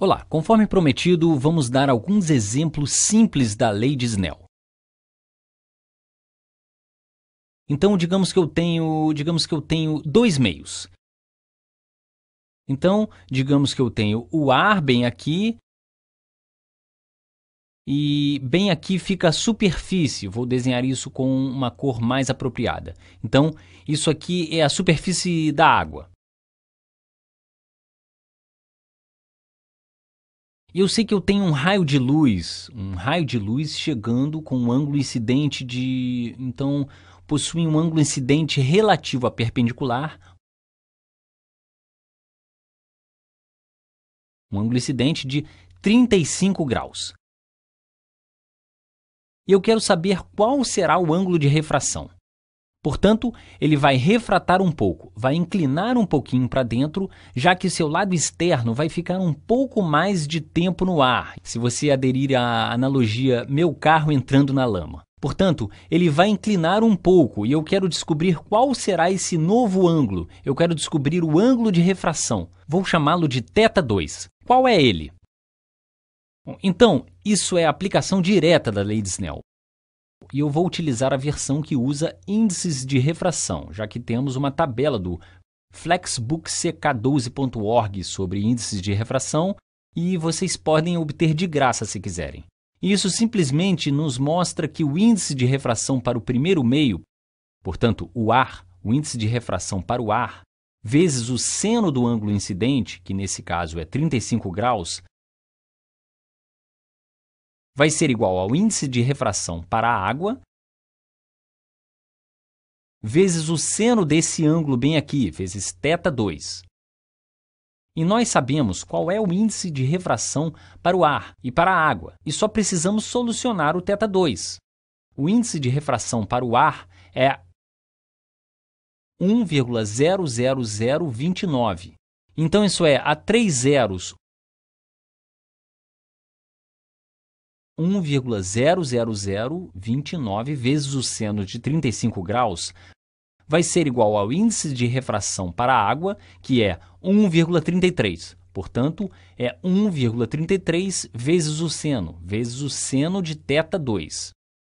Olá, conforme prometido, vamos dar alguns exemplos simples da lei de Snell. Então, digamos que eu tenho, digamos que eu tenho dois meios. Então, digamos que eu tenho o ar bem aqui e bem aqui fica a superfície. Vou desenhar isso com uma cor mais apropriada. Então, isso aqui é a superfície da água. E eu sei que eu tenho um raio de luz, um raio de luz chegando com um ângulo incidente de. Então, possui um ângulo incidente relativo a perpendicular. Um ângulo incidente de 35 graus. E eu quero saber qual será o ângulo de refração. Portanto, ele vai refratar um pouco, vai inclinar um pouquinho para dentro, já que seu lado externo vai ficar um pouco mais de tempo no ar, se você aderir à analogia meu carro entrando na lama. Portanto, ele vai inclinar um pouco e eu quero descobrir qual será esse novo ângulo. Eu quero descobrir o ângulo de refração. Vou chamá-lo de θ 2. Qual é ele? Então, isso é a aplicação direta da lei de Snell. E eu vou utilizar a versão que usa índices de refração, já que temos uma tabela do flexbookck12.org sobre índices de refração e vocês podem obter de graça se quiserem. Isso simplesmente nos mostra que o índice de refração para o primeiro meio, portanto, o ar, o índice de refração para o ar, vezes o seno do ângulo incidente, que nesse caso é 35 graus, vai ser igual ao índice de refração para a água vezes o seno desse ângulo bem aqui, vezes θ2. E nós sabemos qual é o índice de refração para o ar e para a água, e só precisamos solucionar o θ2. O índice de refração para o ar é 1,00029. Então isso é a três zeros 1,00029 vezes o seno de 35 graus vai ser igual ao índice de refração para a água, que é 1,33. Portanto, é 1,33 vezes o seno, vezes o seno de θ2.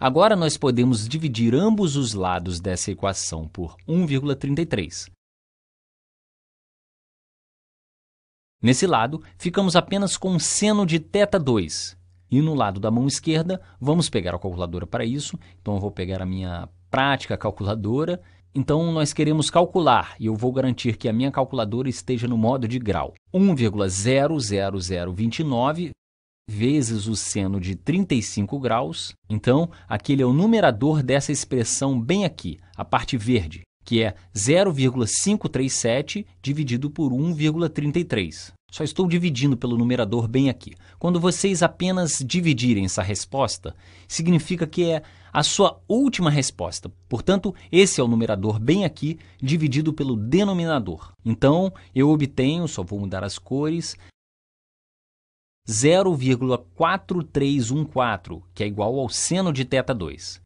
Agora, nós podemos dividir ambos os lados dessa equação por 1,33. Nesse lado, ficamos apenas com o seno de θ2, e no lado da mão esquerda, vamos pegar a calculadora para isso. Então eu vou pegar a minha prática calculadora. Então nós queremos calcular e eu vou garantir que a minha calculadora esteja no modo de grau. 1,00029 vezes o seno de 35 graus. Então, aquele é o numerador dessa expressão bem aqui, a parte verde, que é 0,537 dividido por 1,33. Só estou dividindo pelo numerador bem aqui. Quando vocês apenas dividirem essa resposta, significa que é a sua última resposta. Portanto, esse é o numerador bem aqui dividido pelo denominador. Então, eu obtenho, só vou mudar as cores, 0,4314, que é igual ao seno de θ2.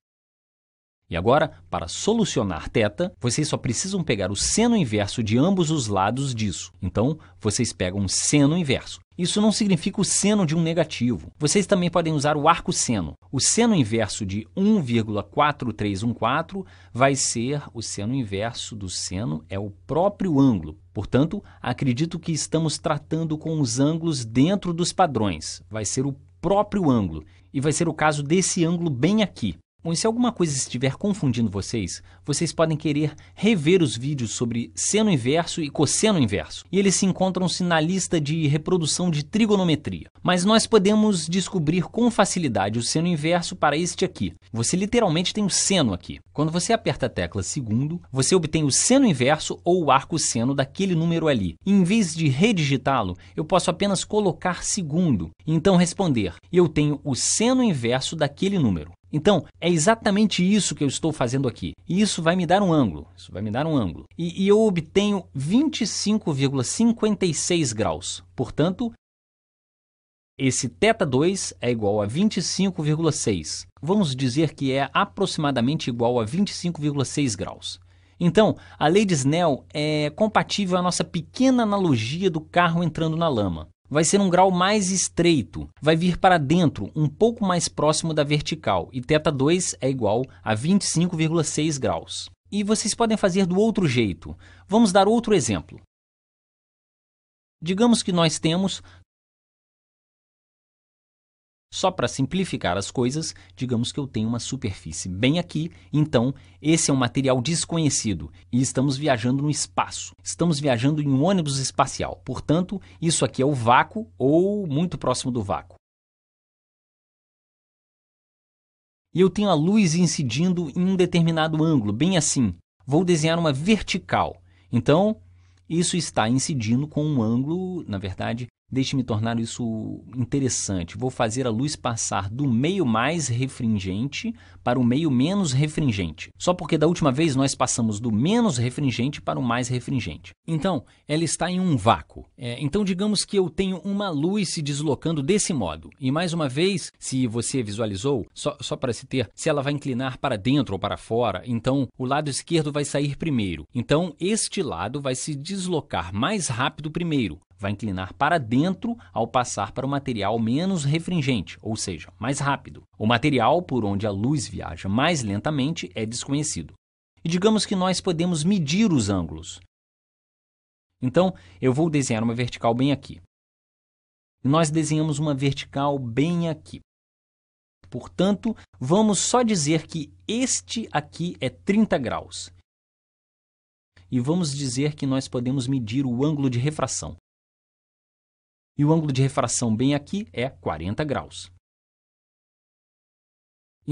E agora, para solucionar θ, vocês só precisam pegar o seno inverso de ambos os lados disso. Então, vocês pegam o seno inverso. Isso não significa o seno de um negativo. Vocês também podem usar o arco seno. O seno inverso de 1,4314 vai ser o seno inverso do seno é o próprio ângulo. Portanto, acredito que estamos tratando com os ângulos dentro dos padrões. Vai ser o próprio ângulo. E vai ser o caso desse ângulo bem aqui. Bom, e se alguma coisa estiver confundindo vocês, vocês podem querer rever os vídeos sobre seno inverso e cosseno inverso, e eles se encontram-se na lista de reprodução de trigonometria. Mas nós podemos descobrir com facilidade o seno inverso para este aqui. Você literalmente tem o seno aqui. Quando você aperta a tecla segundo, você obtém o seno inverso ou o arco seno daquele número ali. E em vez de redigitá-lo, eu posso apenas colocar segundo, e então responder, eu tenho o seno inverso daquele número. Então, é exatamente isso que eu estou fazendo aqui. E isso vai me dar um ângulo. Isso vai me dar um ângulo. E, e eu obtenho 25,56 graus. Portanto, esse θ2 é igual a 25,6. Vamos dizer que é aproximadamente igual a 25,6 graus. Então, a lei de Snell é compatível à nossa pequena analogia do carro entrando na lama vai ser um grau mais estreito, vai vir para dentro, um pouco mais próximo da vertical, e θ2 é igual a 25,6 graus. E vocês podem fazer do outro jeito. Vamos dar outro exemplo. Digamos que nós temos só para simplificar as coisas, digamos que eu tenho uma superfície bem aqui, então esse é um material desconhecido e estamos viajando no espaço. Estamos viajando em um ônibus espacial, portanto, isso aqui é o vácuo ou muito próximo do vácuo. E eu tenho a luz incidindo em um determinado ângulo, bem assim. Vou desenhar uma vertical. Então, isso está incidindo com um ângulo, na verdade, Deixe-me tornar isso interessante. Vou fazer a luz passar do meio mais refringente para o meio menos refringente. Só porque da última vez nós passamos do menos refringente para o mais refringente. Então, ela está em um vácuo. É, então, digamos que eu tenho uma luz se deslocando desse modo. E mais uma vez, se você visualizou, só, só para se ter, se ela vai inclinar para dentro ou para fora, então o lado esquerdo vai sair primeiro. Então, este lado vai se deslocar mais rápido primeiro vai inclinar para dentro ao passar para o material menos refringente, ou seja, mais rápido. O material por onde a luz viaja mais lentamente é desconhecido. E digamos que nós podemos medir os ângulos. Então, eu vou desenhar uma vertical bem aqui. Nós desenhamos uma vertical bem aqui. Portanto, vamos só dizer que este aqui é 30 graus. E vamos dizer que nós podemos medir o ângulo de refração e o ângulo de refração bem aqui é 40 graus.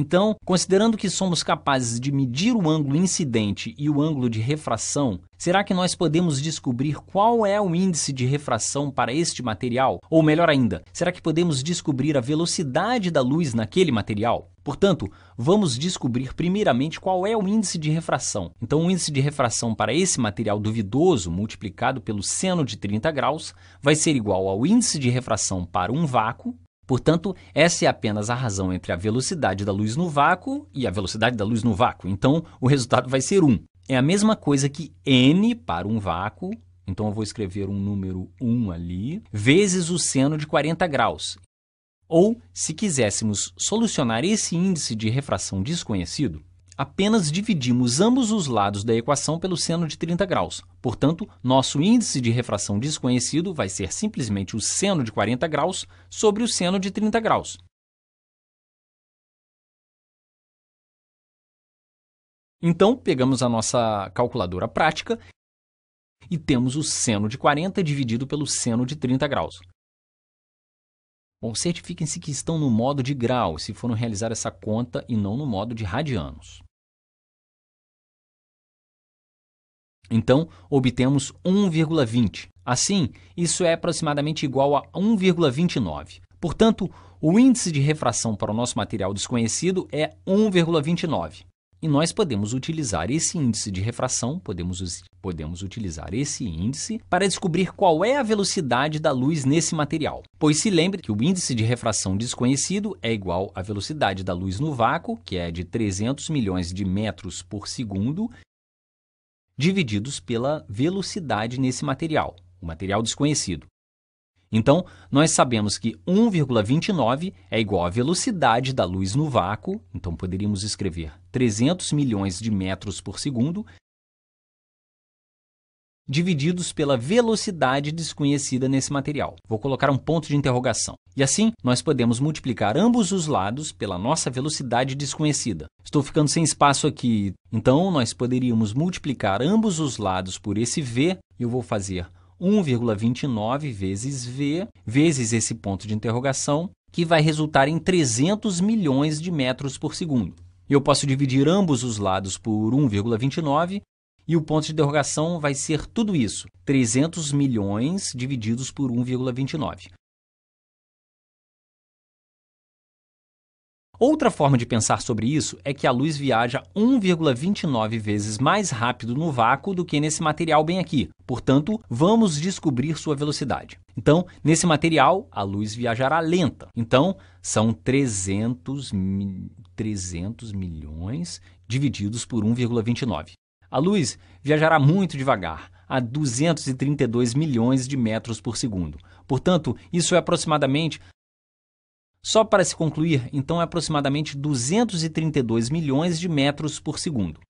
Então, considerando que somos capazes de medir o ângulo incidente e o ângulo de refração, será que nós podemos descobrir qual é o índice de refração para este material? Ou melhor ainda, será que podemos descobrir a velocidade da luz naquele material? Portanto, vamos descobrir primeiramente qual é o índice de refração. Então, o índice de refração para esse material duvidoso multiplicado pelo seno de 30 graus vai ser igual ao índice de refração para um vácuo Portanto, essa é apenas a razão entre a velocidade da luz no vácuo e a velocidade da luz no vácuo. Então, o resultado vai ser 1. É a mesma coisa que n para um vácuo, então eu vou escrever um número 1 ali, vezes o seno de 40 graus. Ou, se quiséssemos solucionar esse índice de refração desconhecido, apenas dividimos ambos os lados da equação pelo seno de 30 graus. Portanto, nosso índice de refração desconhecido vai ser simplesmente o seno de 40 graus sobre o seno de 30 graus. Então, pegamos a nossa calculadora prática e temos o seno de 40 dividido pelo seno de 30 graus. Bom, certifiquem-se que estão no modo de grau se forem realizar essa conta e não no modo de radianos. Então, obtemos 1,20. Assim, isso é aproximadamente igual a 1,29. Portanto, o índice de refração para o nosso material desconhecido é 1,29. E nós podemos utilizar esse índice de refração, podemos, podemos utilizar esse índice para descobrir qual é a velocidade da luz nesse material. Pois se lembre que o índice de refração desconhecido é igual à velocidade da luz no vácuo, que é de 300 milhões de metros por segundo, divididos pela velocidade nesse material, o material desconhecido. Então, nós sabemos que 1,29 é igual à velocidade da luz no vácuo, então poderíamos escrever 300 milhões de metros por segundo divididos pela velocidade desconhecida nesse material. Vou colocar um ponto de interrogação. E assim, nós podemos multiplicar ambos os lados pela nossa velocidade desconhecida. Estou ficando sem espaço aqui, então nós poderíamos multiplicar ambos os lados por esse v, eu vou fazer 1,29 vezes v, vezes esse ponto de interrogação, que vai resultar em 300 milhões de metros por segundo. Eu posso dividir ambos os lados por 1,29 e o ponto de derrogação vai ser tudo isso: 300 milhões divididos por 1,29. Outra forma de pensar sobre isso é que a luz viaja 1,29 vezes mais rápido no vácuo do que nesse material bem aqui. Portanto, vamos descobrir sua velocidade. Então, nesse material, a luz viajará lenta. Então, são 300, mi 300 milhões divididos por 1,29. A luz viajará muito devagar, a 232 milhões de metros por segundo. Portanto, isso é aproximadamente. Só para se concluir, então é aproximadamente 232 milhões de metros por segundo.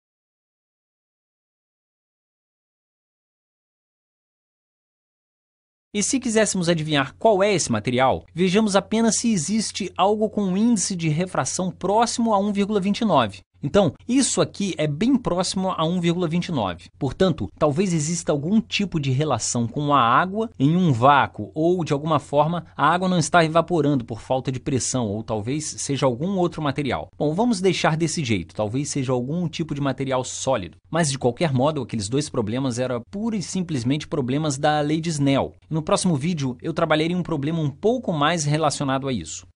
E se quiséssemos adivinhar qual é esse material, vejamos apenas se existe algo com um índice de refração próximo a 1,29. Então, isso aqui é bem próximo a 1,29. Portanto, talvez exista algum tipo de relação com a água em um vácuo ou de alguma forma a água não está evaporando por falta de pressão ou talvez seja algum outro material. Bom, vamos deixar desse jeito, talvez seja algum tipo de material sólido. Mas de qualquer modo, aqueles dois problemas eram pura e simplesmente problemas da lei de Snell. No próximo vídeo eu trabalharei um problema um pouco mais relacionado a isso.